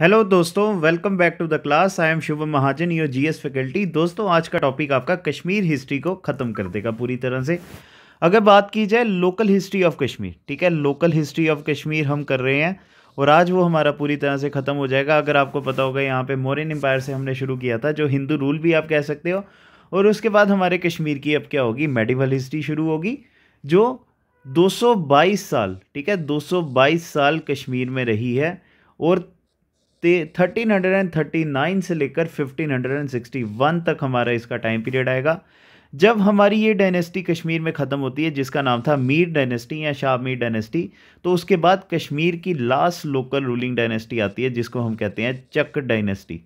hello दोस्तों welcome back to the class I am Shubham Mahajan your GS faculty दोस्तों आज का टॉपिक आपका कश्मीर हिस्ट्री को ख़त्म कर देगा पूरी तरह से अगर बात की जाए लोकल हिस्ट्री ऑफ कश्मीर ठीक है लोकल हिस्ट्री ऑफ कश्मीर हम कर रहे हैं और आज वो हमारा पूरी तरह से ख़त्म हो जाएगा अगर आपको पता होगा यहाँ पर मोरन एम्पायर से हमने शुरू किया था जो हिंदू रूल भी आप कह सकते हो और उसके बाद हमारे कश्मीर की अब क्या होगी मेडिवल हिस्ट्री शुरू होगी जो 222 साल ठीक है 222 साल कश्मीर में रही है और thirteen hundred and thirty nine से लेकर fifteen hundred and sixty one तक हमारा इसका टाइम पीरियड आएगा जब हमारी ये डायनेस्टी कश्मीर में ख़त्म होती है जिसका नाम था मीर डायनेस्टी या शाह मीर डायनेस्टी तो उसके बाद कश्मीर की लास्ट लोकल रूलिंग डायनेस्टी आती है जिसको हम कहते हैं चक डायनेस्टी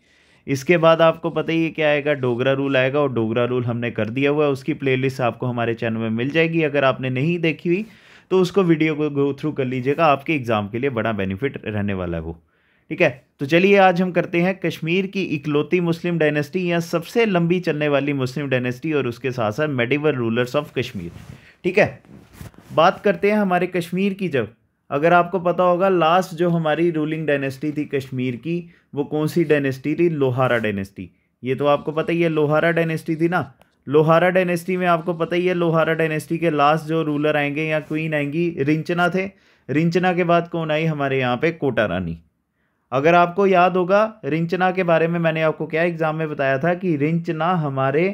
इसके बाद आपको पता ही है क्या आएगा डोगरा रूल आएगा और डोगरा रूल हमने कर दिया हुआ है उसकी प्लेलिस्ट आपको हमारे चैनल में मिल जाएगी अगर आपने नहीं देखी हुई तो उसको वीडियो को गो थ्रू कर लीजिएगा आपके एग्ज़ाम के लिए बड़ा बेनिफिट रहने वाला है वो ठीक है तो चलिए आज हम करते हैं कश्मीर की इकलौती मुस्लिम डायनेस्टी या सबसे लंबी चलने वाली मुस्लिम डायनेस्टी और उसके साथ साथ मेडिवल रूलर्स ऑफ कश्मीर ठीक है बात करते हैं हमारे कश्मीर की जब अगर आपको पता होगा लास्ट जो हमारी रूलिंग डायनेस्टी थी कश्मीर की वो कौन सी डायनेस्टी थी लोहारा डायनेस्टी ये तो आपको पता ही है लोहारा डायनेस्टी थी ना लोहारा डायनेस्टी में आपको पता ही है लोहारा डायनेस्टी के लास्ट जो रूलर आएंगे या क्वीन आएंगी रिंचना थे रिंचना के बाद कौन आई हमारे यहाँ पे कोटा रानी अगर आपको याद होगा रिंचना के बारे में मैंने आपको क्या एग्ज़ाम में बताया था कि रिंचना हमारे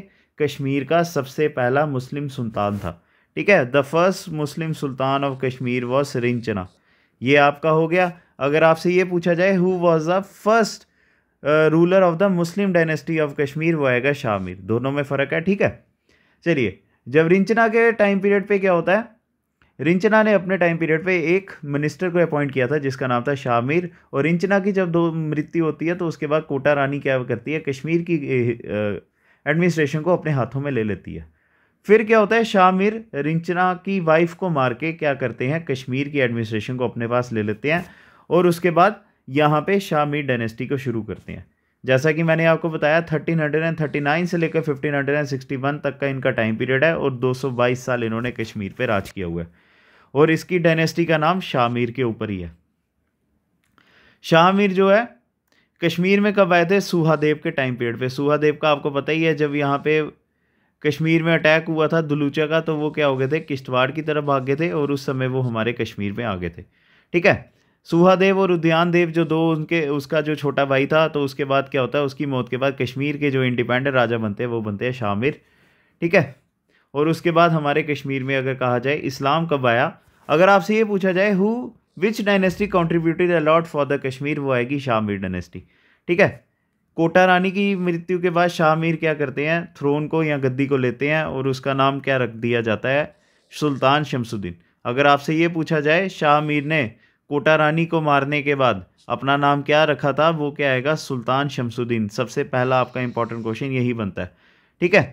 कश्मीर का सबसे पहला मुस्लिम सुल्तान था ठीक है the first Muslim sultan of Kashmir was Rinchana ये आपका हो गया अगर आपसे ये पूछा जाए who was the first ruler of the Muslim dynasty of Kashmir वो आएगा शामिर दोनों में फ़र्क है ठीक है चलिए जब रिंचना के टाइम पीरियड पे क्या होता है रिंचना ने अपने टाइम पीरियड पे एक मिनिस्टर को अपॉइंट किया था जिसका नाम था शामिर और रिंचना की जब दो मृत्यु होती है तो उसके बाद कोटा रानी क्या करती है कश्मीर की एडमिनिस्ट्रेशन को अपने हाथों में ले लेती है फिर क्या होता है शामिर रिंचना की वाइफ को मार के क्या करते हैं कश्मीर की एडमिनिस्ट्रेशन को अपने पास ले लेते हैं और उसके बाद यहाँ पे शामिर डायनेस्टी को शुरू करते हैं जैसा कि मैंने आपको बताया thirteen hundred and thirty nine से लेकर fifteen hundred and sixty one तक का इनका टाइम पीरियड है और दो सौ बाईस साल इन्होंने कश्मीर पे राज किया हुआ है और इसकी डायनेस्टी का नाम शामीर के ऊपर ही है शाहमीर जो है कश्मीर में कब आए थे सुहादेव के टाइम पीरियड पे सुहादेव का आपको पता ही है जब यहाँ पे कश्मीर में अटैक हुआ था दुलूचा का तो वो क्या हो गए थे किश्तवाड़ की तरफ भाग गए थे और उस समय वो हमारे कश्मीर में आ गए थे ठीक है सुहादेव और उद्यान देव जो दो उनके उसका जो छोटा भाई था तो उसके बाद क्या होता है उसकी मौत के बाद कश्मीर के जो इंडिपेंडेंट राजा बनते हैं वो बनते हैं शामिर ठीक है और उसके बाद हमारे कश्मीर में अगर कहा जाए इस्लाम कब आया अगर आपसे ये पूछा जाए who which dynasty contributed a lot for the Kashmir वो आएगी शाह डायनेस्टी ठीक है कोटा रानी की मृत्यु के बाद शाह क्या करते हैं थ्रोन को या गद्दी को लेते हैं और उसका नाम क्या रख दिया जाता है सुल्तान शमसुद्दीन अगर आपसे ये पूछा जाए शाह मीर ने कोटा रानी को मारने के बाद अपना नाम क्या रखा था वो क्या आएगा सुल्तान शमसुद्दीन सबसे पहला आपका इंपॉर्टेंट क्वेश्चन यही बनता है ठीक है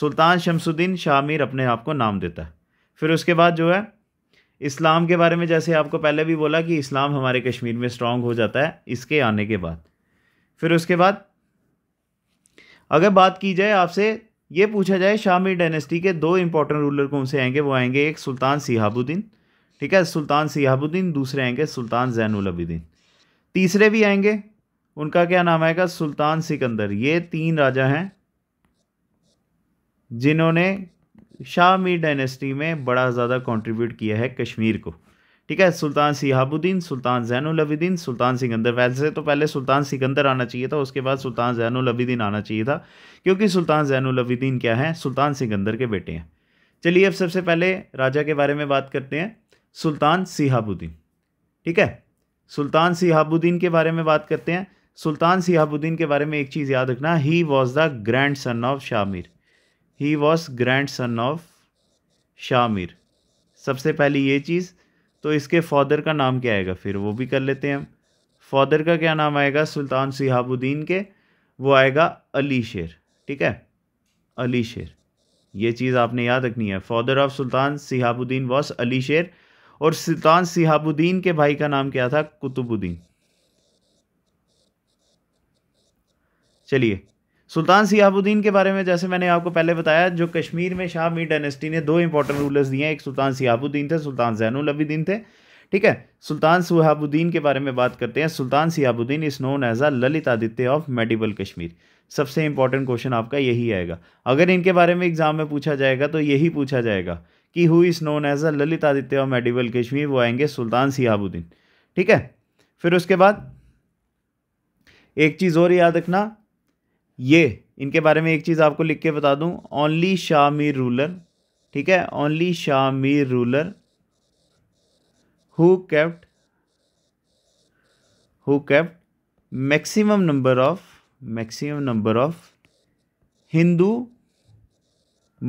सुल्तान शमसुद्दीन शाह मीर अपने आप को नाम देता है फिर उसके बाद जो है इस्लाम के बारे में जैसे आपको पहले भी बोला कि इस्लाम हमारे कश्मीर में स्ट्रांग हो जाता है इसके आने के बाद फिर उसके बाद अगर बात की जाए आपसे ये पूछा जाए शामी डायनेस्टी के दो इंपॉर्टेंट रूलर कौन से आएंगे वो आएंगे एक सुल्तान सिहाबुद्दीन ठीक है सुल्तान सिहाबुद्दीन दूसरे आएंगे सुल्तान जैनुल तीसरे भी आएंगे उनका क्या नाम आएगा सुल्तान सिकंदर ये तीन राजा हैं जिन्होंने शामी डायनेस्टी में बड़ा ज़्यादा कंट्रीब्यूट किया है कश्मीर को ठीक है सुल्तान सिहाबुद्दीन सुल्तान ज़ैनुलविद्दीन सुल्तान सिकंदर वैसे तो पहले सुल्तान सिकंदर आना चाहिए था उसके बाद सुल्तान जैनुलविदीन आना चाहिए था क्योंकि सुल्तान जैनुलविदीन क्या है सुल्तान सिकंदर के बेटे हैं चलिए अब सबसे पहले राजा के बारे में बात करते हैं सुल्तान सिहाबुद्दीन ठीक है सुल्तान सिहाबुद्दीन के बारे में बात करते हैं सुल्तान सिहाबुद्दीन के बारे में एक चीज़ याद रखना he was the grandson of Shah Mir he was grandson of Shamir सबसे पहली ये चीज़ तो इसके फादर का नाम क्या आएगा फिर वो भी कर लेते हैं हम फादर का क्या नाम आएगा सुल्तान सिहाबुद्दीन के वो आएगा अली शेर ठीक है अली शेर ये चीज़ आपने याद रखनी है father of sultan Sihabuddin was Ali Sher और सुल्तान सिहाबुद्दीन के भाई का नाम क्या था कुतुबुद्दीन चलिए सुल्तान सियाबुद्दीन के बारे में जैसे मैंने आपको पहले बताया जो कश्मीर में शाह मीर डायनेस्टी ने दो इंपॉर्टेंट रूलर्स दिए हैं एक सुल्तान सियाबुद्दीन थे सुल्तान जैनुल अबिदीन थे ठीक है सुल्तान सुहाबुद्दीन के बारे में बात करते हैं sultan Siyabuddin is known as a Lalitaditya of medieval Kashmir सबसे इंपॉर्टेंट क्वेश्चन आपका यही आएगा अगर इनके बारे में एग्जाम में पूछा जाएगा तो यही पूछा जाएगा कि who is known as a Lalitaditya of medieval Kashmir वो आएंगे सुल्तान सियाबुद्दीन ठीक है फिर उसके बाद एक चीज़ और याद रखना ये इनके बारे में एक चीज़ आपको लिख के बता दूं ओनली शाह मीर रूलर ठीक है only Shah Mir ruler who kept who kept maximum number of maximum number of Hindu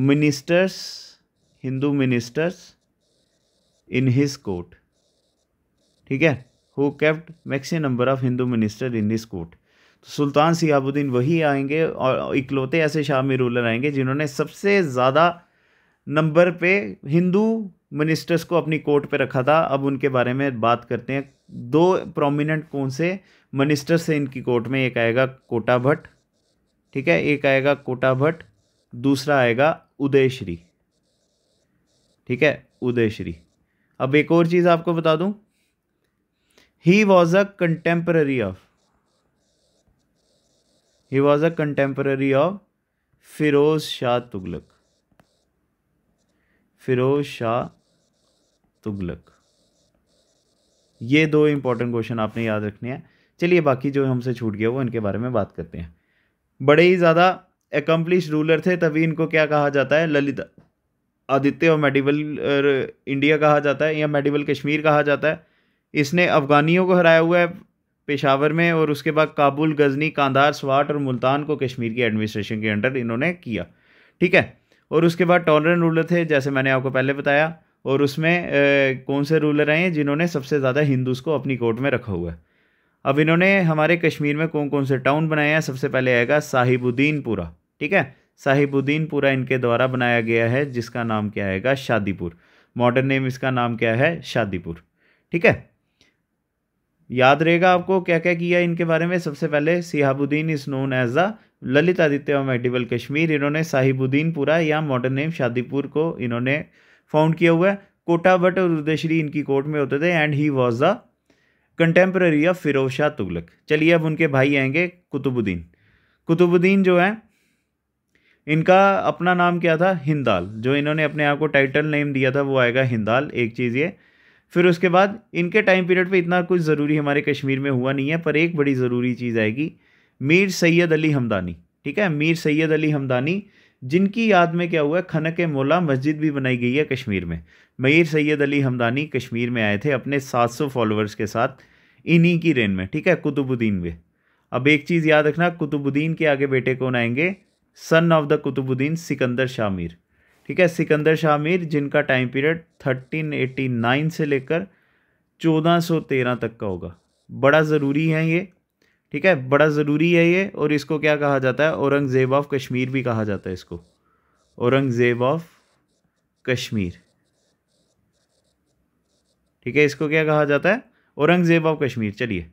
ministers Hindu ministers in his court ठीक है who kept maximum number of Hindu minister in his court sultan Siyabuddin वही आएंगे और इकलौते ऐसे शामी रूलर आएंगे जिन्होंने सबसे ज़्यादा नंबर पे हिंदू मिनिस्टर्स को अपनी कोर्ट पे रखा था अब उनके बारे में बात करते हैं दो प्रोमिनेंट कौन से मिनिस्टर्स से इनकी कोर्ट में एक आएगा कोटा भट्ट ठीक है एक आएगा कोटा भट्ट दूसरा आएगा उदयश्री ठीक है उदयश्री अब एक और चीज़ आपको बता दूं he was a contemporary of he was a contemporary of Firoz Shah Tughlaq Firoz Shah Tughlaq ये दो इंपॉर्टेंट क्वेश्चन आपने याद रखने हैं चलिए बाकी जो हमसे छूट गया वो इनके बारे में बात करते हैं बड़े ही ज़्यादा एकम्प्लिश रूलर थे तभी इनको क्या कहा जाता है ललित आदित्य और मेडिवल इंडिया कहा जाता है या मेडिवल कश्मीर कहा जाता है इसने अफगानियों को हराया हुआ है पेशावर में और उसके बाद काबुल गजनी कांदार स्वाट और मुल्तान को कश्मीर की एडमिनिस्ट्रेशन के अंडर इन्होंने किया ठीक है और उसके बाद टॉलरेंट रूलर थे जैसे मैंने आपको पहले बताया और उसमें ए, कौन से रूलर हैं जिन्होंने सबसे ज़्यादा हिंदूज़ को अपनी कोर्ट में रखा हुआ है अब इन्होंने हमारे कश्मीर में कौन कौन से टाउन बनाए हैं सबसे पहले आएगा साहिबुद्दीनपुरा ठीक है साहिबुद्दीनपुरा इनके द्वारा बनाया गया है जिसका नाम क्या आएगा शादीपुर मॉडर्न नेम इसका नाम क्या है शादीपुर ठीक है याद रहेगा आपको क्या क्या किया इनके बारे में सबसे पहले Sihabuddin is known as the Lalitaditya of medieval Kashmir इन्होंने साहिबुद्दीन पुरा या मॉडर्न नेम शादीपुर को इन्होंने फाउंड किया हुआ है कोटा भट्ट और उदयश्री इनकी कोर्ट में होते थे and he was the contemporary of Firoz Shah Tughlaq चलिए अब उनके भाई आएंगे कुतुबुद्दीन कुतुबुद्दीन जो है इनका अपना नाम क्या था हिंदाल जो इन्होंने अपने आप को टाइटल नेम दिया था वो आएगा हिंदाल एक चीज़ ये फिर उसके बाद इनके टाइम पीरियड पे इतना कुछ ज़रूरी हमारे कश्मीर में हुआ नहीं है पर एक बड़ी ज़रूरी चीज़ आएगी मीर सैयद अली हमदानी ठीक है मीर सैयद अली हमदानी जिनकी याद में क्या हुआ खनक मोला मस्जिद भी बनाई गई है कश्मीर में मीर सैयद अली हमदानी कश्मीर में आए थे अपने 700 फॉलोअर्स के साथ इन्हीं की रेन में ठीक है कुतुबुद्दीन में अब एक चीज़ याद रखना कुतुबुद्दीन के आगे बेटे कौन आएंगे son of the Qutbuddin Sikandar Shah Mir ठीक है सिकंदर शाह मीर जिनका टाइम पीरियड 1389 से लेकर 1413 तक का होगा बड़ा ज़रूरी है ये ठीक है बड़ा ज़रूरी है ये और इसको क्या कहा जाता है औरंगज़ेब ऑफ कश्मीर भी कहा जाता है इसको औरंगज़ेब ऑफ कश्मीर ठीक है इसको क्या कहा जाता है औरंगज़ेब ऑफ कश्मीर चलिए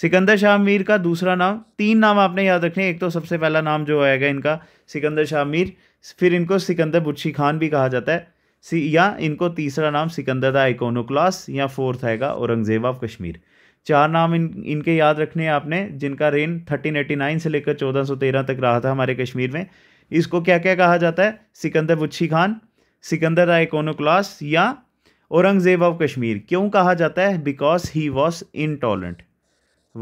सिकंदर शाह मीर का दूसरा नाम तीन नाम आपने याद रखने एक तो सबसे पहला नाम जो आएगा इनका सिकंदर शाह मीर फिर इनको सिकंदर बुच्छी खान भी कहा जाता है सी या इनको तीसरा नाम सिकंदर था आइकोनोक्लास या फोर्थ आएगा औरंगजेब ऑफ कश्मीर चार नाम इन इनके याद रखने हैं आपने जिनका रेन 1389 से लेकर 1413 तक रहा था हमारे कश्मीर में इसको क्या क्या कहा जाता है सिकंदर बुच्छी खान सिकंदर आइकोनोक्लास या औरंगजेब ऑफ कश्मीर क्यों कहा जाता है because he was tolerant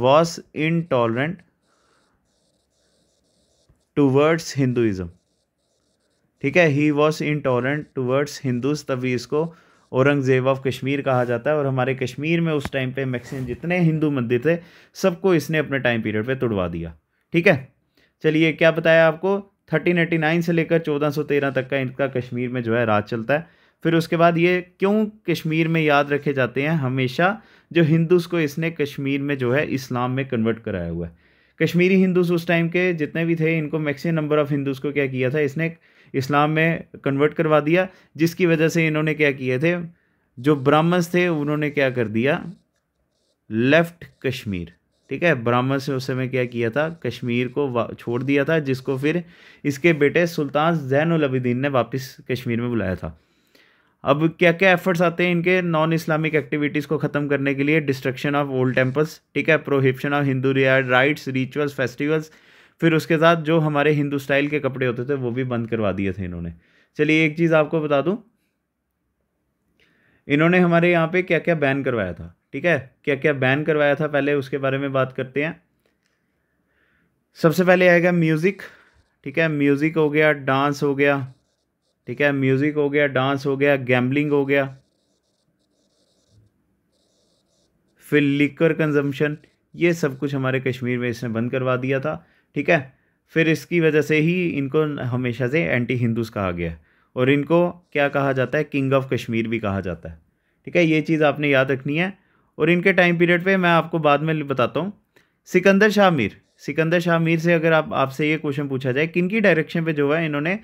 was intolerant towards Hinduism ठीक है he was intolerant towards Hindus तभी इसको औरंगज़ेब ऑफ कश्मीर कहा जाता है और हमारे कश्मीर में उस टाइम पे मैक्सिमम जितने हिंदू मंदिर थे सबको इसने अपने टाइम पीरियड पे तुड़वा दिया ठीक है चलिए क्या बताया आपको थर्टीन एटी नाइन से लेकर चौदह सौ तेरह तक का इनका कश्मीर में जो है राज चलता है फिर उसके बाद ये क्यों कश्मीर में याद रखे जाते हैं हमेशा जो हिंदूस को इसने कश्मीर में जो है इस्लाम में कन्वर्ट कराया हुआ है कश्मीरी हिंदूस उस टाइम के जितने भी थे इनको मैक्सिमम नंबर ऑफ़ हिंदूस को क्या किया था इसने इस्लाम में कन्वर्ट करवा दिया जिसकी वजह से इन्होंने क्या किए थे जो ब्राह्मण्स थे उन्होंने क्या कर दिया लेफ़्ट कश्मीर ठीक है ब्राह्मण से उस समय क्या किया था कश्मीर को छोड़ दिया था जिसको फिर इसके बेटे सुल्तान जैन अलाबिदीन ने वापस कश्मीर में बुलाया था अब क्या क्या एफर्ट्स आते हैं इनके नॉन इस्लामिक एक्टिविटीज़ को ख़त्म करने के लिए डिस्ट्रक्शन ऑफ ओल्ड टेम्पल्स ठीक है prohibition of Hindu rites rituals festivals फिर उसके साथ जो हमारे हिंदू स्टाइल के कपड़े होते थे वो भी बंद करवा दिए थे इन्होंने चलिए एक चीज़ आपको बता दूँ इन्होंने हमारे यहाँ पे क्या क्या बैन करवाया था ठीक है क्या क्या बैन करवाया था पहले उसके बारे में बात करते हैं सबसे पहले आएगा म्यूज़िक ठीक है म्यूज़िक हो गया डांस हो गया ठीक है म्यूज़िक हो गया डांस हो गया गैम्बलिंग हो गया फिर लिकर कंजम्पशन ये सब कुछ हमारे कश्मीर में इसने बंद करवा दिया था ठीक है फिर इसकी वजह से ही इनको हमेशा से एंटी हिंदूज़ कहा गया है और इनको क्या कहा जाता है किंग ऑफ कश्मीर भी कहा जाता है ठीक है ये चीज़ आपने याद रखनी है और इनके टाइम पीरियड पे मैं आपको बाद में बताता हूँ सिकंदर शाह मीर सिकंदर शाह मीर से अगर आप आपसे ये क्वेश्चन पूछा जाए किन की डायरेक्शन पर जो है इन्होंने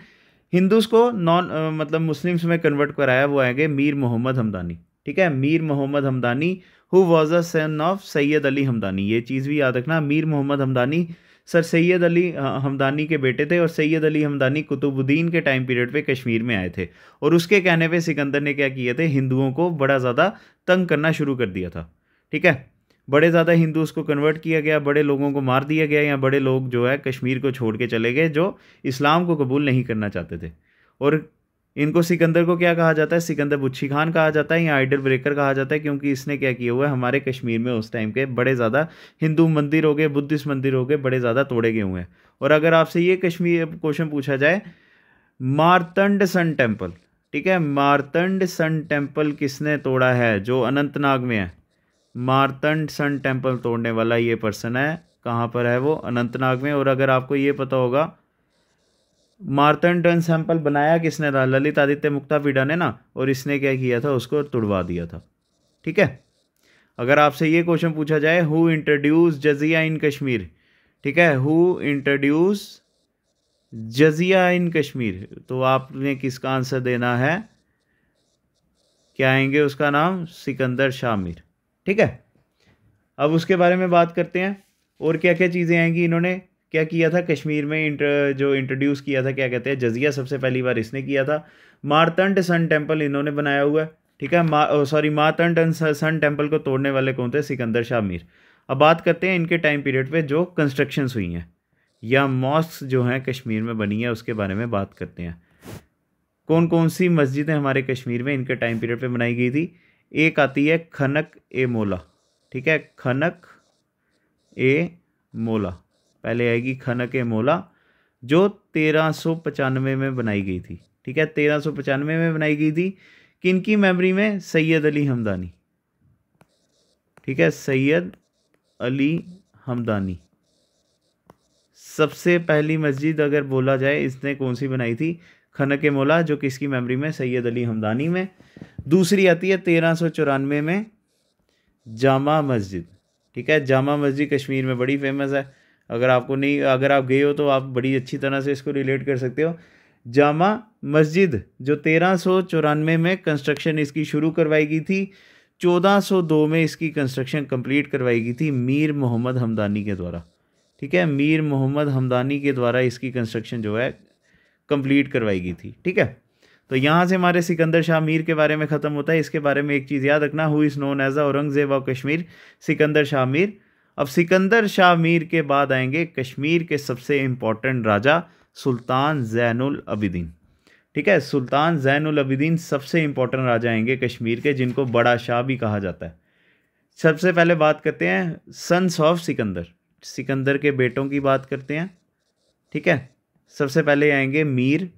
हिंदूज को नॉन मतलब मुस्लिम्स में कन्वर्ट कराया वो आएंगे मीर मोहम्मद हमदानी ठीक है Mir Mohammad Hamdani who was a son of Sayyid Ali Hamdani ये चीज़ भी याद रखना मीर मोहम्मद हमदानी सर सैयद अली हमदानी के बेटे थे और सैयद अली हमदानी कुतुबुद्दीन के टाइम पीरियड पे कश्मीर में आए थे और उसके कहने पे सिकंदर ने क्या किए थे हिंदुओं को बड़ा ज़्यादा तंग करना शुरू कर दिया था ठीक है बड़े ज़्यादा हिंदूज को कन्वर्ट किया गया बड़े लोगों को मार दिया गया या बड़े लोग जो है कश्मीर को छोड़ के चले गए जो इस्लाम को कबूल नहीं करना चाहते थे और इनको सिकंदर को क्या कहा जाता है सिकंदर बुच्छी खान कहा जाता है या आइडल ब्रेकर कहा जाता है क्योंकि इसने क्या किया हुआ है हमारे कश्मीर में उस टाइम के बड़े ज़्यादा हिंदू मंदिर हो गए बुद्धिस्ट मंदिर हो गए बड़े ज़्यादा तोड़े गए हुए हैं और अगर आपसे ये कश्मीर क्वेश्चन पूछा जाए मारतंड सन टेम्पल ठीक है मारतंड सन टेम्पल किसने तोड़ा है जो अनंतनाग में है मारतंड सन टेम्पल तोड़ने वाला ये पर्सन है कहाँ पर है वो अनंतनाग में और अगर आपको ये पता होगा मारतंड टन सैंपल बनाया किसने था ललित आदित्य मुक्ता पीडा ने ना और इसने क्या किया था उसको तुड़वा दिया था ठीक है अगर आपसे ये क्वेश्चन पूछा जाए who introduce jizya in Kashmir ठीक है who introduce jizya in Kashmir तो आपने किसका आंसर देना है क्या आएंगे उसका नाम सिकंदर शामिर ठीक है अब उसके बारे में बात करते हैं और क्या क्या चीज़ें आएंगी इन्होंने क्या किया था कश्मीर में इंटर जो इंट्रोड्यूस किया था क्या कहते हैं जजिया सबसे पहली बार इसने किया था मारतंड सन टेम्पल इन्होंने बनाया हुआ है ठीक है मा सॉरी मातंड सन टेम्पल को तोड़ने वाले कौन थे सिकंदर शाह मीर अब बात करते हैं इनके टाइम पीरियड पे जो कंस्ट्रक्शन हुई हैं या मॉस्क जो हैं कश्मीर में बनी है उसके बारे में बात करते हैं कौन कौन सी मस्जिदें हमारे कश्मीर में इनके टाइम पीरियड पे बनाई गई थी एक आती है खनक ए मोला ठीक है खनक ए मोला पहले आएगी खनक ए मोला जो तेरह सौ पचानवे में बनाई गई थी ठीक है तेरह सौ पचानवे में बनाई गई थी किन की मेमरी में सैयद अली हमदानी ठीक है सैयद अली हमदानी सबसे पहली मस्जिद अगर बोला जाए इसने कौन सी बनाई थी खनक मोला जो किसकी मेमोरी में सैयद अली हमदानी में दूसरी आती है तेरह सौ चौरानवे में जामा मस्जिद ठीक है जामा मस्जिद कश्मीर में बड़ी फेमस है अगर आपको नहीं अगर आप गए हो तो आप बड़ी अच्छी तरह से इसको रिलेट कर सकते हो जामा मस्जिद जो तेरह सौ चौरानवे में कंस्ट्रक्शन इसकी शुरू करवाई गई थी 1402 में इसकी कंस्ट्रक्शन कंप्लीट करवाई गई थी मीर मोहम्मद हमदानी के द्वारा ठीक है मीर मोहम्मद हमदानी के द्वारा इसकी कंस्ट्रक्शन जो है कंप्लीट करवाई गई थी ठीक है तो यहाँ से हमारे सिकंदर शाह मीर के बारे में ख़त्म होता है इसके बारे में एक चीज़ याद रखना who is known as Aurangzeb of Kashmir Sikandar Shah Mir अब सिकंदर शाह मीर के बाद आएंगे कश्मीर के सबसे इम्पोर्टेंट राजा सुल्तान जैनुल अबिदीन ठीक है सुल्तान जैनुल अबिदीन सबसे इम्पोर्टेंट राजा आएंगे कश्मीर के जिनको बड़ा शाह भी कहा जाता है सबसे पहले बात करते हैं सन्स ऑफ सिकंदर सिकंदर के बेटों की बात करते हैं ठीक है सबसे पहले आएंगे मीर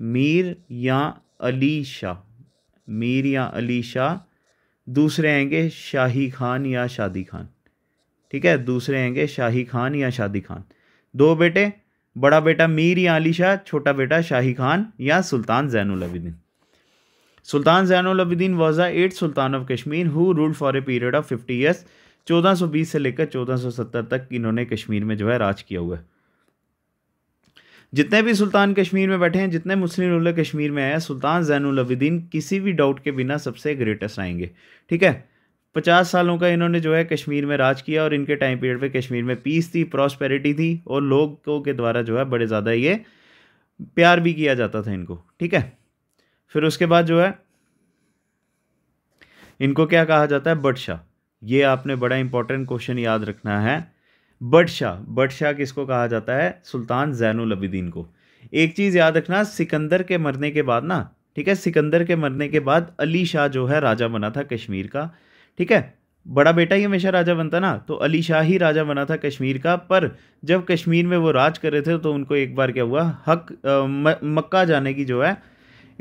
मीर या अली शाह मीर या अली शाह दूसरे आएंगे शाही खान या शादी खान ठीक है दूसरे आएंगे शाही खान या शादी खान दो बेटे बड़ा बेटा मीर या अली शाह छोटा बेटा शाही खान या सुल्तान Zainul sultan Zainul was the eight sultan of Kashmir who rule for a period of fifty years 1420 से लेकर 1470 तक इन्होंने कश्मीर में जो है राज किया हुआ है जितने भी सुल्तान कश्मीर में बैठे हैं जितने मुस्लिम रूलर कश्मीर में आए सुल्तान जैन अबिदीन किसी भी डाउट के बिना सबसे ग्रेटेस्ट आएंगे ठीक है पचास सालों का इन्होंने जो है कश्मीर में राज किया और इनके टाइम पीरियड पे कश्मीर में पीस थी प्रॉस्पेरिटी थी और लोगों के द्वारा जो है बड़े ज़्यादा ये प्यार भी किया जाता था इनको ठीक है फिर उसके बाद जो है इनको क्या कहा जाता है बटशाह ये आपने बड़ा इंपॉर्टेंट क्वेश्चन याद रखना है बडशाह बडशाह किसको कहा जाता है सुल्तान जैनुल अबिदीन को एक चीज़ याद रखना सिकंदर के मरने के बाद ना ठीक है सिकंदर के मरने के बाद अली शाह जो है राजा बना था कश्मीर का ठीक है बड़ा बेटा ही हमेशा राजा बनता ना तो अली शाह ही राजा बना था कश्मीर का पर जब कश्मीर में वो राज कर रहे थे तो उनको एक बार क्या हुआ हक आ, म, मक्का जाने की जो है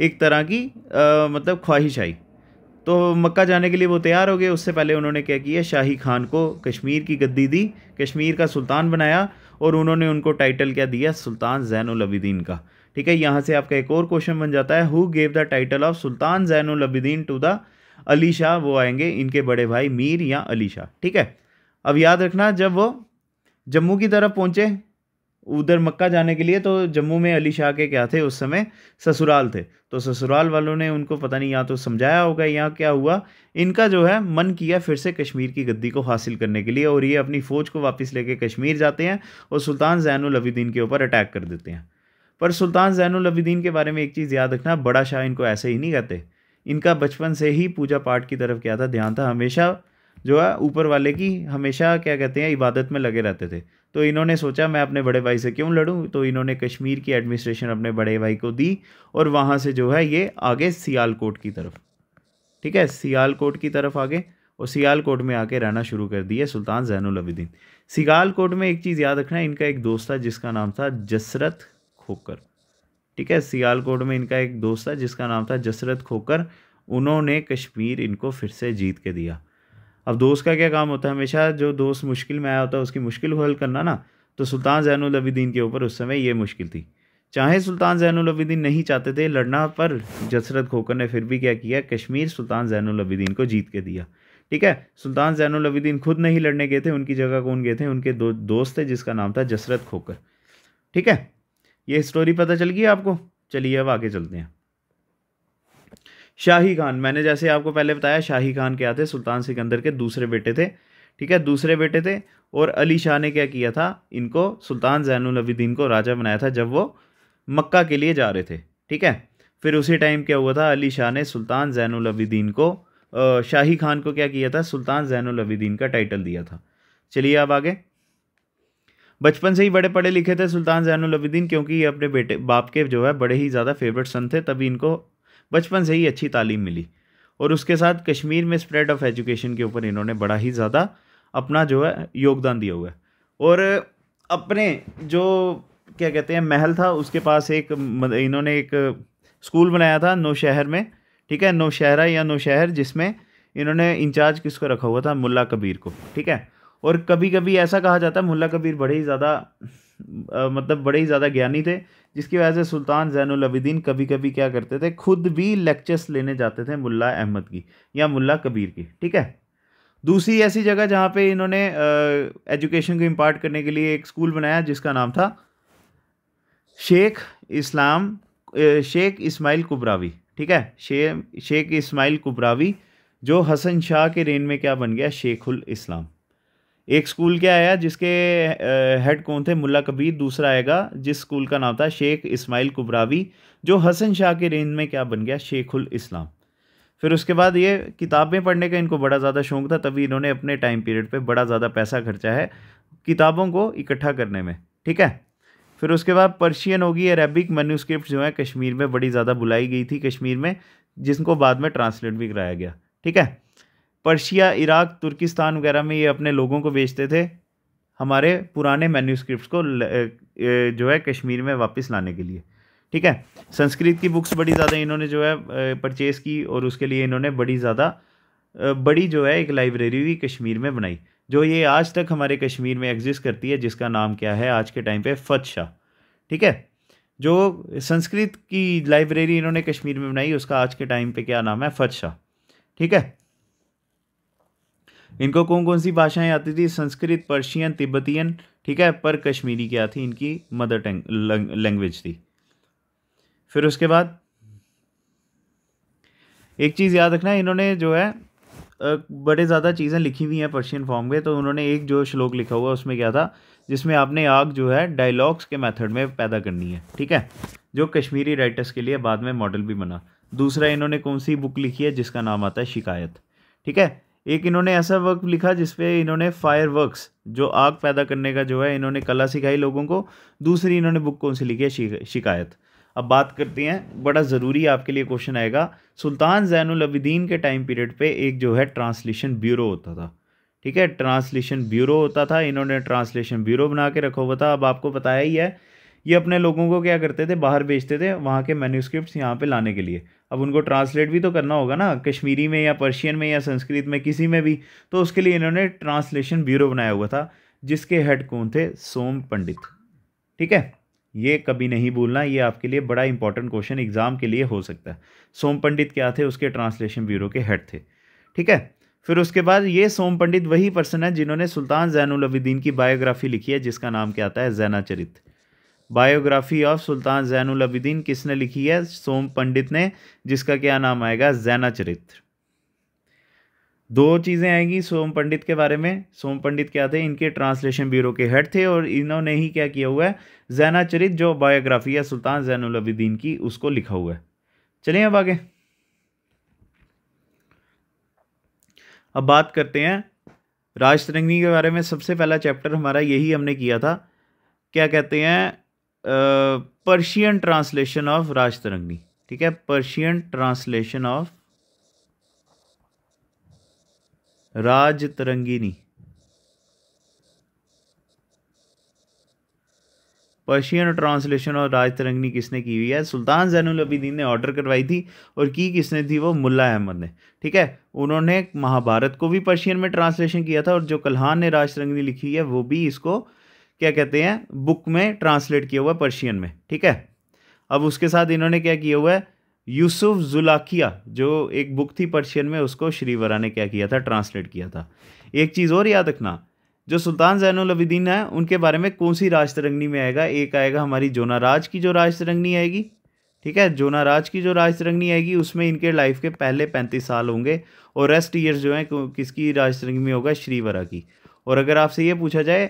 एक तरह की आ, मतलब ख्वाहिश आई तो मक्का जाने के लिए वो तैयार हो गए उससे पहले उन्होंने क्या किया शाही खान को कश्मीर की गद्दी दी कश्मीर का सुल्तान बनाया और उन्होंने उनको टाइटल क्या दिया सुल्तान जैनुलबिदीन का ठीक है यहाँ से आपका एक और क्वेश्चन बन जाता है who gave the title of sultan Zainul to the Ali Shah वो आएंगे इनके बड़े भाई मीर या अली शाह ठीक है अब याद रखना जब वो जम्मू की तरफ पहुँचे उधर मक्का जाने के लिए तो जम्मू में अली शाह के क्या थे उस समय ससुराल थे तो ससुराल वालों ने उनको पता नहीं यहाँ तो समझाया होगा यहाँ क्या हुआ इनका जो है मन किया फिर से कश्मीर की गद्दी को हासिल करने के लिए और ये अपनी फ़ौज को वापस लेके कश्मीर जाते हैं और सुल्तान जैनलविद्दीन के ऊपर अटैक कर देते हैं पर सुल्तान जैनुल के बारे में एक चीज़ याद रखना बड़ा शाह इनको ऐसे ही नहीं कहते इनका बचपन से ही पूजा पाठ की तरफ क्या था ध्यान था हमेशा जो है ऊपर वाले की हमेशा क्या कहते हैं इबादत में लगे रहते थे तो इन्होंने सोचा मैं अपने बड़े भाई से क्यों लड़ूं तो इन्होंने कश्मीर की एडमिनिस्ट्रेशन अपने बड़े भाई को दी और वहाँ से जो है ये आगे सियालकोट की तरफ ठीक है सियालकोट की तरफ आगे और सियालकोट में आके रहना शुरू कर दिया सुल्तान जैनुल अबिदीन सियालकोट में एक चीज़ याद रखना इनका एक दोस्त था जिसका नाम था जसरत खोकर ठीक है सियालकोट में इनका एक दोस्त था जिसका नाम था जसरत खोकर उन्होंने कश्मीर इनको फिर से जीत के दिया अब दोस्त का क्या काम होता है हमेशा जो दोस्त मुश्किल में आया होता है उसकी मुश्किल को हल करना ना तो सुल्तान जैनुल के ऊपर उस समय ये मुश्किल थी चाहे सुल्तान जैनुल नहीं चाहते थे लड़ना पर जसरत खोकर ने फिर भी क्या किया कश्मीर सुल्तान जैनुल को जीत के दिया ठीक है सुल्तान जैनुल खुद नहीं लड़ने गए थे उनकी जगह कौन गए थे उनके दो दोस्त थे जिसका नाम था जसरत खोकर ठीक है ये स्टोरी पता चल गई आपको चलिए अब आगे चलते हैं शाही खान मैंने जैसे आपको पहले बताया शाही खान क्या थे सुल्तान सिकंदर के दूसरे बेटे थे ठीक है दूसरे बेटे थे और अली शाह ने क्या किया था इनको सुल्तान जैनुल को राजा बनाया था जब वो मक्का के लिए जा रहे थे ठीक है फिर उसी टाइम क्या हुआ था अली शाह ने सुल्तान जैनुल को शाही खान को क्या किया था सुल्तान जैनुल का टाइटल दिया था चलिए आप आगे बचपन से ही बड़े पढ़े लिखे थे सुल्तान जैनुल क्योंकि ये अपने बेटे बाप के जो है बड़े ही ज़्यादा फेवरेट सन थे तभी इनको बचपन से ही अच्छी तालीम मिली और उसके साथ कश्मीर में स्प्रेड ऑफ एजुकेशन के ऊपर इन्होंने बड़ा ही ज़्यादा अपना जो है योगदान दिया हुआ है और अपने जो क्या कहते हैं महल था उसके पास एक इन्होंने एक स्कूल बनाया था नौशहर में ठीक है नौशहरा या नौशहर जिसमें इन्होंने इंचार्ज किसको रखा हुआ था मुल्ला कबीर को ठीक है और कभी कभी ऐसा कहा जाता है मुल्ला कबीर बड़े ही ज़्यादा मतलब बड़े ही ज़्यादा ज्ञानी थे जिसकी वजह से सुल्तान जैनलाबिदीन कभी कभी क्या करते थे खुद भी लेक्चर्स लेने जाते थे मुल्ला अहमद की या मुल्ला कबीर की ठीक है दूसरी ऐसी जगह जहाँ पे इन्होंने एजुकेशन को इम्पार्ट करने के लिए एक स्कूल बनाया जिसका नाम था शेख इस्लाम शेख इस्माइल कुबरावी ठीक है शे शेख इस्माइल कुबरावी जो हसन शाह के रेन में क्या बन गया शेखुल इस्लाम एक स्कूल क्या आया जिसके हेड कौन थे मुल्ला कबीर दूसरा आएगा जिस स्कूल का नाम था शेख इस्माइल कुबरावी जो हसन शाह के रेंज में क्या बन गया शेखुल इस्लाम फिर उसके बाद ये किताबें पढ़ने का इनको बड़ा ज़्यादा शौक था तभी इन्होंने अपने टाइम पीरियड पे बड़ा ज़्यादा पैसा खर्चा है किताबों को इकट्ठा करने में ठीक है फिर उसके बाद पर्शियन होगी अरेबिक मेन्यूस्क्रिप्ट जो है कश्मीर में बड़ी ज़्यादा बुलाई गई थी कश्मीर में जिसको बाद में ट्रांसलेट भी कराया गया ठीक है पर्शिया इराक तुर्किस्तान वगैरह में ये अपने लोगों को बेचते थे हमारे पुराने मैन्यूस्क्रिप्ट को जो है कश्मीर में वापस लाने के लिए ठीक है संस्कृत की बुक्स बड़ी ज़्यादा इन्होंने जो है परचेज़ की और उसके लिए इन्होंने बड़ी ज़्यादा बड़ी जो है एक लाइब्रेरी भी कश्मीर में बनाई जो ये आज तक हमारे कश्मीर में एग्जिस्ट करती है जिसका नाम क्या है आज के टाइम पे फतशाह ठीक है जो संस्कृत की लाइब्रेरी इन्होंने कश्मीर में बनाई उसका आज के टाइम पे क्या नाम है फतशाह ठीक है इनको कौन कौन सी भाषाएं आती थी संस्कृत पर्शियन तिब्बतियन ठीक है पर कश्मीरी क्या थी इनकी मदर टंग लैंग्वेज थी फिर उसके बाद एक चीज़ याद रखना इन्होंने जो है बड़े ज़्यादा चीज़ें लिखी हुई हैं पर्शियन फॉर्म में तो उन्होंने एक जो श्लोक लिखा हुआ उसमें क्या था जिसमें आपने आग जो है डायलॉग्स के मेथड में पैदा करनी है ठीक है जो कश्मीरी राइटर्स के लिए बाद में मॉडल भी बना दूसरा इन्होंने कौन सी बुक लिखी है जिसका नाम आता है शिकायत ठीक है एक इन्होंने ऐसा वर्क लिखा जिसपे इन्होंने फायर वर्क्स जो आग पैदा करने का जो है इन्होंने कला सिखाई लोगों को दूसरी इन्होंने बुक कौन सी लिखी है शिकायत अब बात करते हैं बड़ा ज़रूरी आपके लिए क्वेश्चन आएगा सुल्तान जैनुल अबिदीन के टाइम पीरियड पे एक जो है ट्रांसलेशन ब्यूरो होता था ठीक है ट्रांसलेशन ब्यूरो होता था इन्होंने ट्रांसलेशन ब्यूरो बना के रखा हुआ था अब आपको बताया ही है ये अपने लोगों को क्या करते थे बाहर भेजते थे वहाँ के मैन्यूस्क्रिप्ट यहाँ पर लाने के लिए अब उनको ट्रांसलेट भी तो करना होगा ना कश्मीरी में या पर्शियन में या संस्कृत में किसी में भी तो उसके लिए इन्होंने ट्रांसलेशन ब्यूरो बनाया हुआ था जिसके हेड कौन थे सोम पंडित ठीक है ये कभी नहीं भूलना ये आपके लिए बड़ा इंपॉर्टेंट क्वेश्चन एग्जाम के लिए हो सकता है सोम पंडित क्या थे उसके ट्रांसलेशन ब्यूरो के हेड थे ठीक है फिर उसके बाद ये सोम पंडित वही पर्सन है जिन्होंने सुल्तान जैनुल की बायोग्राफी लिखी है जिसका नाम क्या आता है Jaina Charitra biography of sultan Zainul Abidin किसने लिखी है सोम पंडित ने जिसका क्या नाम आएगा जैना चरित्र दो चीज़ें आएंगी सोम पंडित के बारे में सोम पंडित क्या थे इनके ट्रांसलेशन ब्यूरो के हेड थे और इन्होंने ही क्या किया हुआ है जैना चरित जो बायोग्राफी है सुल्तान जैनुल अबिदीन की उसको लिखा हुआ है चलिए अब आगे अब बात करते हैं राजतरंगनी के बारे में सबसे पहला चैप्टर हमारा यही हमने किया था क्या कहते हैं पर्शियन ट्रांसलेशन ऑफ राजतरंगनी ठीक है Persian translation of Rajatarangini Persian translation और राज तरंगनी किसने की हुई है सुल्तान जैनुल अबिदीन ने ऑर्डर करवाई थी और की किसने थी वो मुल्ला अहमद ने ठीक है उन्होंने महाभारत को भी पर्शियन में ट्रांसलेशन किया था और जो कल्हान ने राज तरंगनी लिखी है वो भी इसको क्या कहते हैं बुक में ट्रांसलेट किया हुआ है पर्शियन में ठीक है अब उसके साथ इन्होंने क्या किया हुआ है यूसुफ जुलाकिया जो एक बुक थी पर्शियन में उसको श्रीवरा ने क्या किया था ट्रांसलेट किया था एक चीज़ और याद रखना जो सुल्तान जैनुल है उनके बारे में कौन सी राज तरंगनी में आएगा एक आएगा हमारी जोना राज की जो राज तिरंगनी आएगी ठीक है जोना राज की जो राज आएगी उसमें इनके लाइफ के पहले पैंतीस साल होंगे और रेस्ट ईयर्स जो हैं किसकी राज तरंगनी में होगा श्रीवरा की और अगर आपसे ये पूछा जाए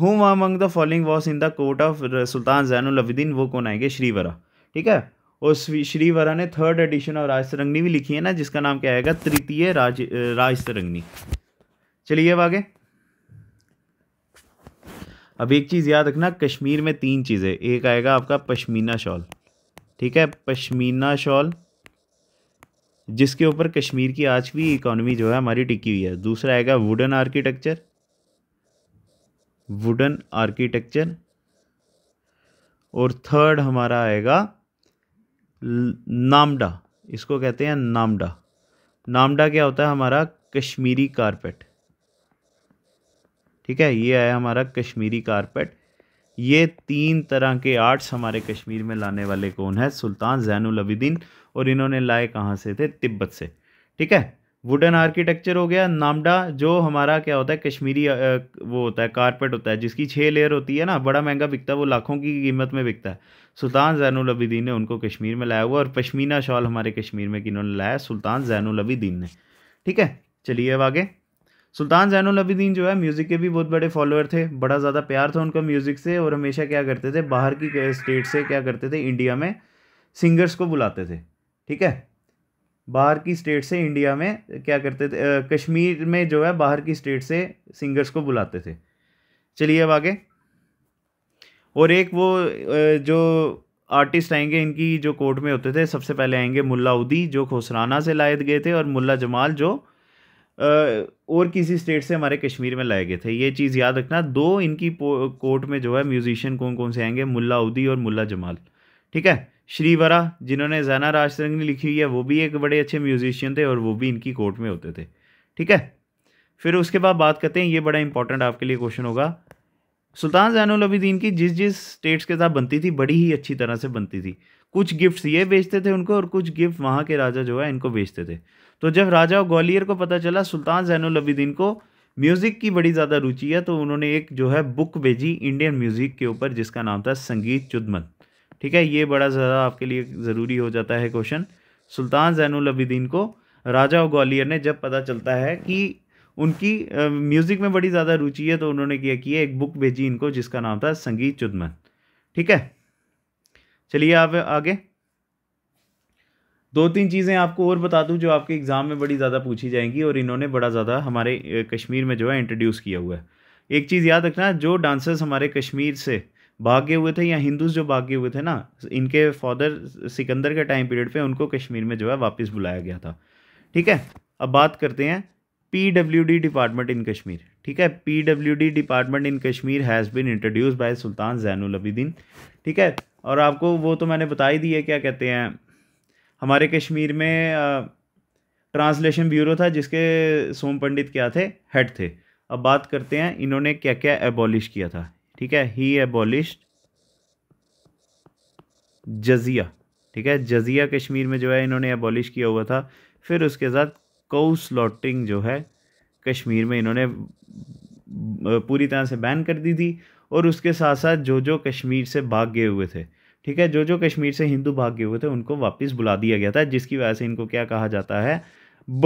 whom among the following was in the court of sultan Zainul वो कौन आएंगे श्रीवरा ठीक है और श्रीवरा ने थर्ड एडिशन ऑफ राजतरंगनी भी लिखी है ना जिसका नाम क्या आएगा तृतीय राज राजतरंगनी चलिए अब आगे अब एक चीज़ याद रखना कश्मीर में तीन चीज़ें एक आएगा आपका पश्मीना शॉल ठीक है पश्मीना शॉल जिसके ऊपर कश्मीर की आज भी इकोनॉमी जो है हमारी टिकी हुई है दूसरा आएगा वुडन आर्किटेक्चर वुडन आर्किटेक्चर और थर्ड हमारा आएगा नामडा इसको कहते हैं नामडा नामडा क्या होता है हमारा कश्मीरी कारपेट ठीक है ये आया हमारा कश्मीरी कारपेट ये तीन तरह के आर्ट्स हमारे कश्मीर में लाने वाले कौन है सुल्तान जैनुलबिदीन और इन्होंने लाए कहाँ से थे तिब्बत से ठीक है वुडन आर्किटेक्चर हो गया नामडा जो हमारा क्या होता है कश्मीरी वो होता है कारपेट होता है जिसकी छः लेयर होती है ना बड़ा महंगा बिकता है वो लाखों की कीमत में बिकता है सुल्तान जैनुलबीदीन ने उनको कश्मीर में लाया हुआ और पश्मीना शॉल हमारे कश्मीर में किन्होंने लाया सुल्तान जैनुलबीदीन ने ठीक है चलिए अब आगे सुल्तान जैनुलबीदीन जो है म्यूज़िक के भी बहुत बड़े फॉलोअर थे बड़ा ज़्यादा प्यार था उनका म्यूज़िक से और हमेशा क्या करते थे बाहर की स्टेट से क्या करते थे इंडिया में सिंगर्स को बुलाते थे ठीक है बाहर की स्टेट से इंडिया में क्या करते थे कश्मीर में जो है बाहर की स्टेट से सिंगर्स को बुलाते थे चलिए अब आगे और एक वो जो आर्टिस्ट आएंगे इनकी जो कोर्ट में होते थे सबसे पहले आएंगे मुल्ला उदी जो खोसराना से लाए गए थे और मुल्ला जमाल जो और किसी स्टेट से हमारे कश्मीर में लाए गए थे ये चीज़ याद रखना दो इनकी कोर्ट में जो है म्यूजिशियन कौन कौन से आएंगे मुल्ला उदी और मुल्ला जमाल ठीक है श्रीवरा जिन्होंने जैना राजतरंगनी लिखी हुई है वो भी एक बड़े अच्छे म्यूजिशियन थे और वो भी इनकी कोर्ट में होते थे ठीक है फिर उसके बाद बात करते हैं ये बड़ा इंपॉर्टेंट आपके लिए क्वेश्चन होगा सुल्तान जैनुल की जिस जिस स्टेट्स के साथ बनती थी बड़ी ही अच्छी तरह से बनती थी कुछ गिफ्ट्स ये बेचते थे उनको और कुछ गिफ्ट वहाँ के राजा जो है इनको बेचते थे तो जब राजा ग्वालियर को पता चला सुल्तान जैनुल को म्यूज़िक की बड़ी ज़्यादा रुचि है तो उन्होंने एक जो है बुक भेजी इंडियन म्यूज़िक के ऊपर जिसका नाम था संगीत चुदमन ठीक है ये बड़ा ज़्यादा आपके लिए ज़रूरी हो जाता है क्वेश्चन सुल्तान जैनुल को राजा और ग्वालियर ने जब पता चलता है कि उनकी म्यूज़िक में बड़ी ज़्यादा रुचि है तो उन्होंने क्या किया एक बुक भेजी इनको जिसका नाम था संगीत चुदमन ठीक है चलिए आप आगे दो तीन चीज़ें आपको और बता दूं जो आपके एग्ज़ाम में बड़ी ज़्यादा पूछी जाएंगी और इन्होंने बड़ा ज़्यादा हमारे कश्मीर में जो है इंट्रोड्यूस किया हुआ है एक चीज़ याद रखना जो डांसर्स हमारे कश्मीर से भागे हुए थे या हिंदूज जो भागे हुए थे ना इनके फादर सिकंदर के टाइम पीरियड पे उनको कश्मीर में जो है वापस बुलाया गया था ठीक है अब बात करते हैं P W D department in Kashmir ठीक है P W D department in Kashmir has been introduce by sultan Zainul Abidin ठीक है और आपको वो तो मैंने बता ही दिया क्या कहते हैं हमारे कश्मीर में ट्रांसलेशन ब्यूरो था जिसके सोम पंडित क्या थे हेड थे अब बात करते हैं इन्होंने क्या क्या एबॉलिश किया था ठीक है ही एबॉलिश्ड जजिया ठीक है जजिया कश्मीर में जो है इन्होंने एबॉलिश किया हुआ था फिर उसके साथ कौ स्लॉटिंग जो है कश्मीर में इन्होंने पूरी तरह से बैन कर दी थी और उसके साथ साथ जो जो कश्मीर से भाग गए हुए थे ठीक है जो जो कश्मीर से हिंदू भाग गए हुए थे उनको वापस बुला दिया गया था जिसकी वजह से इनको क्या कहा जाता है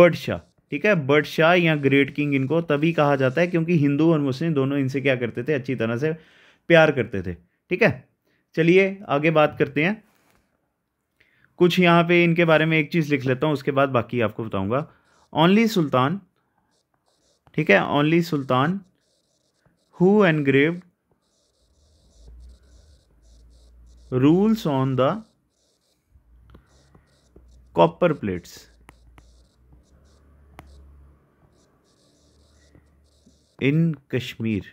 बर्डशाह ठीक है बट शाह या ग्रेट किंग इनको तभी कहा जाता है क्योंकि हिंदू और मुस्लिम दोनों इनसे क्या करते थे अच्छी तरह से प्यार करते थे ठीक है चलिए आगे बात करते हैं कुछ यहाँ पे इनके बारे में एक चीज़ लिख लेता हूँ उसके बाद बाकी आपको बताऊँगा ओनली सुल्तान ठीक है only sultan who grave rules on the copper plates in Kashmir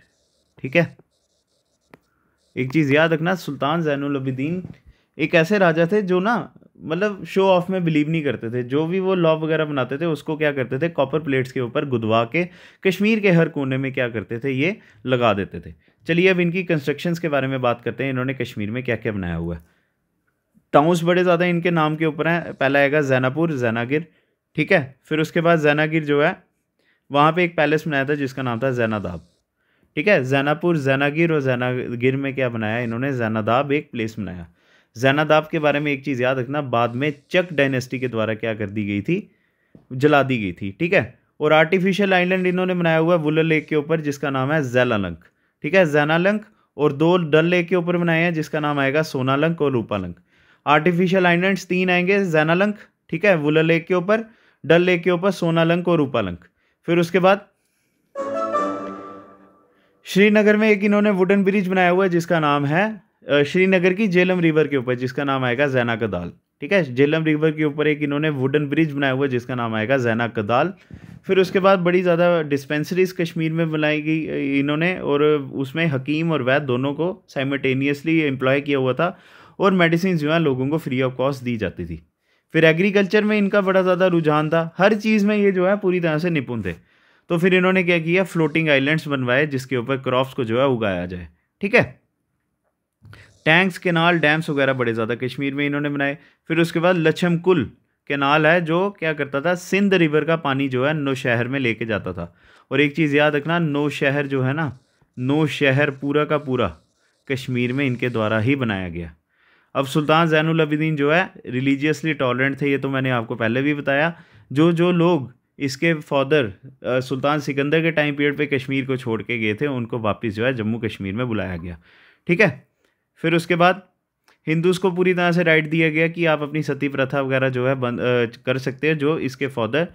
ठीक है एक चीज़ याद रखना सुल्तान जैनुल एक ऐसे राजा थे जो ना मतलब शो ऑफ में बिलीव नहीं करते थे जो भी वो लॉ वगैरह बनाते थे उसको क्या करते थे कॉपर प्लेट्स के ऊपर गुदवा के कश्मीर के हर कोने में क्या करते थे ये लगा देते थे चलिए अब इनकी कंस्ट्रक्शंस के बारे में बात करते हैं इन्होंने कश्मीर में क्या क्या बनाया हुआ है टाउन्स बड़े ज़्यादा इनके नाम के ऊपर हैं पहला आएगा जैनापुर जैनागिर ठीक है फिर उसके बाद जैनागिर जो है वहाँ पे एक पैलेस बनाया था जिसका नाम था जैनादाब ठीक है जैनापुर जैनागिर और जैनागिर में क्या बनाया इन्होंने जैनादाब एक प्लेस बनाया जैनादाब के बारे में एक चीज़ याद रखना बाद में चक डायनेस्टी के द्वारा क्या कर दी गई थी जला दी गई थी ठीक है और आर्टिफिशियल आइलैंड इन्होंने बनाया हुआ है वुलर लेक के ऊपर जिसका नाम है जैलालंक ठीक है जैनालंक और दो डल लेक के ऊपर बनाए हैं जिसका नाम आएगा सोनालंक और रूपालंक आर्टिफिशियल आइलैंड्स तीन आएंगे जैनालंक ठीक है वुलर लेक के ऊपर डल लेक के ऊपर सोनालंक और रूपालंक फिर उसके बाद श्रीनगर में एक इन्होंने वुडन ब्रिज बनाया हुआ है जिसका नाम है श्रीनगर की जेलम रिवर के ऊपर जिसका नाम आएगा जैना कदाल ठीक है जेलम रिवर के ऊपर एक इन्होंने वुडन ब्रिज बनाया हुआ है जिसका नाम आएगा जैना कदाल फिर उसके बाद बड़ी ज़्यादा डिस्पेंसरीज कश्मीर में बनाई गई इन्होंने और उसमें हकीम और वैद दोनों को साइमटेनियसली एम्प्लॉय किया हुआ था और मेडिसिन जो है लोगों को फ्री ऑफ कॉस्ट दी जाती थी फिर एग्रीकल्चर में इनका बड़ा ज़्यादा रुझान था हर चीज़ में ये जो है पूरी तरह से निपुण थे तो फिर इन्होंने क्या किया फ्लोटिंग आइलैंड्स बनवाए जिसके ऊपर क्रॉप्स को जो है उगाया जाए ठीक है टैंक्स केनाल डैम्स वगैरह बड़े ज़्यादा कश्मीर में इन्होंने बनाए फिर उसके बाद लछम कुल केनाल है जो क्या करता था सिंध रिवर का पानी जो है नौशहर में लेके जाता था और एक चीज़ याद रखना नौशहर जो है ना नौशहर पूरा का पूरा कश्मीर में इनके द्वारा ही बनाया गया अब सुल्तान जैनुल अबिदीन जो है रिलीजियसली टॉलरेंट थे ये तो मैंने आपको पहले भी बताया जो जो लोग इसके फादर सुल्तान सिकंदर के टाइम पीरियड पे कश्मीर को छोड़ के गए थे उनको वापस जो है जम्मू कश्मीर में बुलाया गया ठीक है फिर उसके बाद हिंदूज को पूरी तरह से राइट दिया गया कि आप अपनी सती प्रथा वगैरह जो है बंद कर सकते हैं जो इसके फादर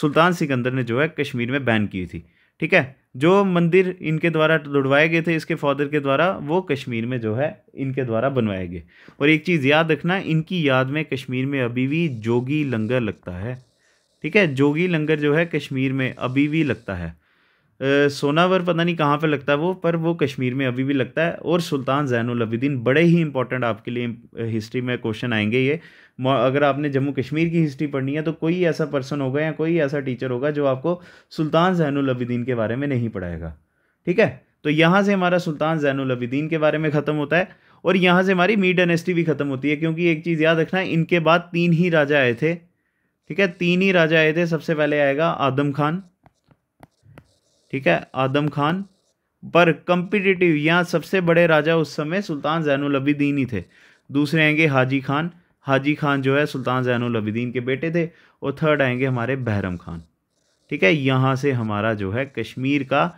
सुल्तान सिकंदर ने जो है कश्मीर में बैन की थी ठीक है जो मंदिर इनके द्वारा लुढ़वाए गए थे इसके फादर के द्वारा वो कश्मीर में जो है इनके द्वारा बनवाए गए और एक चीज़ याद रखना इनकी याद में कश्मीर में अभी भी जोगी लंगर लगता है ठीक है जोगी लंगर जो है कश्मीर में अभी भी लगता है सोनावर पता नहीं कहाँ पे लगता है वो पर वो कश्मीर में अभी भी लगता है और सुल्तान जैनुल बड़े ही इंपॉर्टेंट आपके लिए हिस्ट्री में क्वेश्चन आएंगे ये अगर आपने जम्मू कश्मीर की हिस्ट्री पढ़नी है तो कोई ऐसा पर्सन होगा या कोई ऐसा टीचर होगा जो आपको सुल्तान जैनुल के बारे में नहीं पढ़ाएगा ठीक है तो यहाँ से हमारा सुल्तान जैनुल के बारे में ख़त्म होता है और यहाँ से हमारी मी डायनेस्टी भी ख़त्म होती है क्योंकि एक चीज़ याद रखना है इनके बाद तीन ही राजा आए थे ठीक है तीन ही राजा आए थे सबसे पहले आएगा आदम खान ठीक है आदम खान पर कंपिटिटिव यहाँ सबसे बड़े राजा उस समय सुल्तान जैनुलबीदीन ही थे दूसरे आएंगे हाजी खान हाजी खान जो है सुल्तान जैनुलबीदीन के बेटे थे और थर्ड आएंगे हमारे बहरम खान ठीक है यहाँ से हमारा जो है कश्मीर का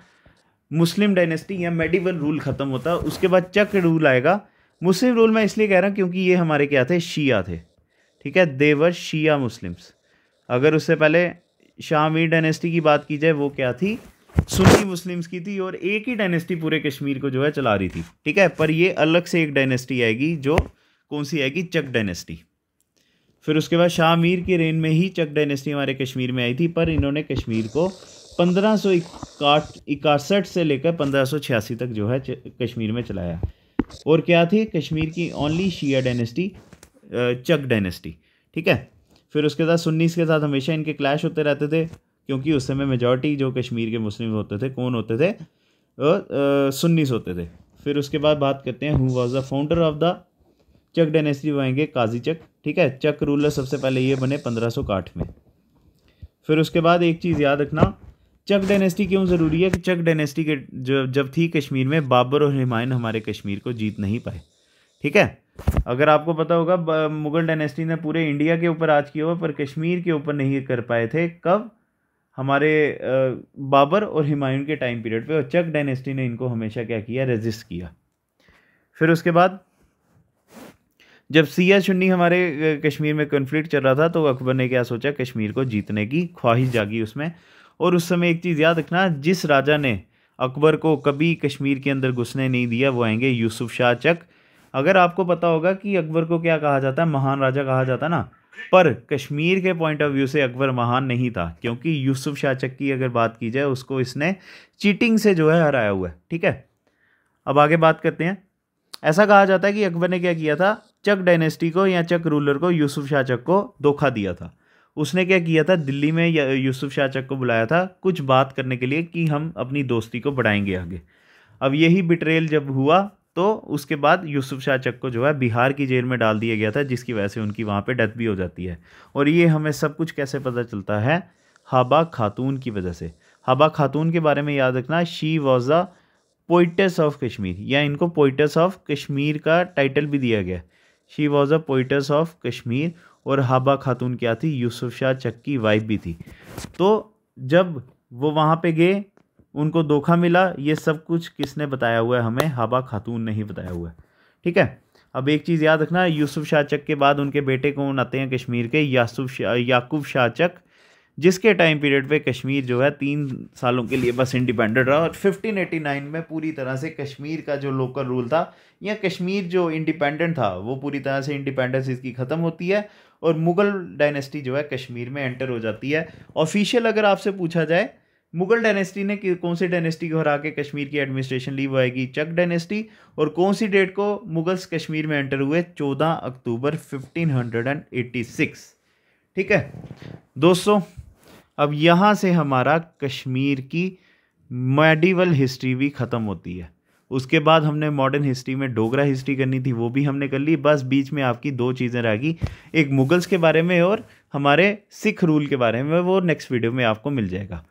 मुस्लिम डायनेस्टी या मेडिवल रूल ख़त्म होता है उसके बाद चक रूल आएगा मुस्लिम रूल मैं इसलिए कह रहा हूँ क्योंकि ये हमारे क्या थे शिया थे ठीक है देवर शिया मुस्लिम्स अगर उससे पहले शाह डायनेस्टी की बात की जाए वो क्या थी सुन्नी मुस्लिम्स की थी और एक ही डायनेस्टी पूरे कश्मीर को जो है चला रही थी ठीक है पर ये अलग से एक डायनेस्टी आएगी जो कौन सी आएगी चक डायनेस्टी फिर उसके बाद शाह मीर की रेन में ही चक डायनेस्टी हमारे कश्मीर में आई थी पर इन्होंने कश्मीर को पंद्रह सौ से लेकर पंद्रह सौ छियासी तक जो है कश्मीर में चलाया और क्या थी कश्मीर की only Shia dynasty Chak dynasty ठीक है फिर उसके साथ सुन्नीस के साथ हमेशा इनके क्लैश होते रहते थे क्योंकि उस समय मेजॉरिटी जो कश्मीर के मुस्लिम होते थे कौन होते थे सुन्नीस होते थे फिर उसके बाद बात करते हैं who was the founder of the Chak dynasty आएंगे काजी चक ठीक है चक रूलर सबसे पहले ये बने पंद्रह में फिर उसके बाद एक चीज़ याद रखना चक डायनेस्टी क्यों ज़रूरी है कि चक डायनेस्टी के जो जब थी कश्मीर में बाबर और हिमायन हमारे कश्मीर को जीत नहीं पाए ठीक है अगर आपको पता होगा मुगल डायनेस्टी ने पूरे इंडिया के ऊपर राज किया हुआ पर कश्मीर के ऊपर नहीं कर पाए थे कब हमारे बाबर और हुमायूं के टाइम पीरियड पे और चक डायनेस्टी ने इनको हमेशा क्या किया रेजिस्ट किया फिर उसके बाद जब सिया चुन्नी हमारे कश्मीर में कन्फ्लिक्ट चल रहा था तो अकबर ने क्या सोचा कश्मीर को जीतने की ख्वाहिश जागी उसमें और उस समय एक चीज़ याद रखना जिस राजा ने अकबर को कभी कश्मीर के अंदर घुसने नहीं दिया वो आएंगे यूसुफ शाह चक अगर आपको पता होगा कि अकबर को क्या कहा जाता है महान राजा कहा जाता है ना पर कश्मीर के पॉइंट ऑफ व्यू से अकबर महान नहीं था क्योंकि यूसुफ शाहचक की अगर बात की जाए उसको इसने चीटिंग से जो है हराया हुआ है ठीक है अब आगे बात करते हैं ऐसा कहा जाता है कि अकबर ने क्या किया था चक डायनेस्टी को या चक रूलर को यूसुफ शाहचक को धोखा दिया था उसने क्या किया था दिल्ली में यूसुफ शाहचक को बुलाया था कुछ बात करने के लिए कि हम अपनी दोस्ती को बढ़ाएंगे आगे अब यही बिट्रेल जब हुआ तो उसके बाद यूसुफ शाह चक को जो है बिहार की जेल में डाल दिया गया था जिसकी वजह से उनकी वहाँ पे डेथ भी हो जाती है और ये हमें सब कुछ कैसे पता चलता है हबा खातून की वजह से हबा खातून के बारे में याद रखना she was a poetess of Kashmir या इनको पोइटस ऑफ कश्मीर का टाइटल भी दिया गया she was a poetess of Kashmir और हबा खातून क्या थी यूसुफ शाह चक की वाइफ भी थी तो जब वो वहाँ पे गए उनको धोखा मिला ये सब कुछ किसने बताया हुआ है हमें हबा खातून ने ही बताया हुआ है ठीक है अब एक चीज़ याद रखना यूसुफ शाहचक के बाद उनके बेटे कौन आते हैं कश्मीर के यासुफ शा, याकूब शाहचक जिसके टाइम पीरियड पे कश्मीर जो है तीन सालों के लिए बस इंडिपेंडेंट रहा और 1589 में पूरी तरह से कश्मीर का जो लोकल रूल था या कश्मीर जो इंडिपेंडेंट था वो पूरी तरह से इंडिपेंडेंस इसकी ख़त्म होती है और मुग़ल डायनेस्टी जो है कश्मीर में एंटर हो जाती है ऑफिशियल अगर आपसे पूछा जाए मुगल डायनेस्टी ने कौन सी डायनेस्टी को हरा के कश्मीर की एडमिनिस्ट्रेशन ली वो आएगी चक डायनेस्टी और कौन सी डेट को मुगल्स कश्मीर में एंटर हुए 14 अक्टूबर 1586 ठीक है दोस्तों अब यहाँ से हमारा कश्मीर की मेडिवल हिस्ट्री भी ख़त्म होती है उसके बाद हमने मॉडर्न हिस्ट्री में डोगरा हिस्ट्री करनी थी वो भी हमने कर ली बस बीच में आपकी दो चीज़ें रह गई एक मुगल्स के बारे में और हमारे सिख रूल के बारे में वो नेक्स्ट वीडियो में आपको मिल जाएगा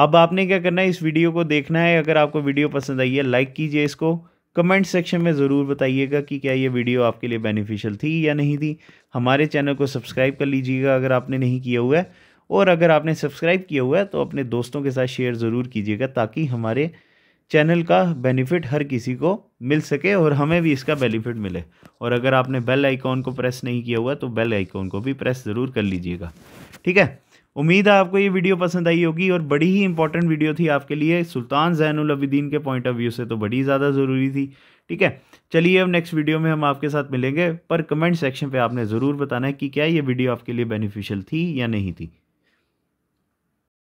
अब आपने क्या करना है इस वीडियो को देखना है अगर आपको वीडियो पसंद आई है लाइक कीजिए इसको कमेंट सेक्शन में ज़रूर बताइएगा कि क्या ये वीडियो आपके लिए बेनिफिशियल थी या नहीं थी हमारे चैनल को सब्सक्राइब कर लीजिएगा अगर आपने नहीं किया हुआ है और अगर आपने सब्सक्राइब किया हुआ है तो अपने दोस्तों के साथ शेयर ज़रूर कीजिएगा ताकि हमारे चैनल का बेनिफिट हर किसी को मिल सके और हमें भी इसका बेनिफिट मिले और अगर आपने बेल आइकॉन को प्रेस नहीं किया हुआ तो बेल आइकॉन को भी प्रेस ज़रूर कर लीजिएगा ठीक है उम्मीद है आपको ये वीडियो पसंद आई होगी और बड़ी ही इंपॉर्टेंट वीडियो थी आपके लिए सुल्तान जैनुल के पॉइंट ऑफ व्यू से तो बड़ी ज़्यादा ज़रूरी थी ठीक है चलिए अब नेक्स्ट वीडियो में हम आपके साथ मिलेंगे पर कमेंट सेक्शन पे आपने ज़रूर बताना है कि क्या ये वीडियो आपके लिए बेनिफिशियल थी या नहीं थी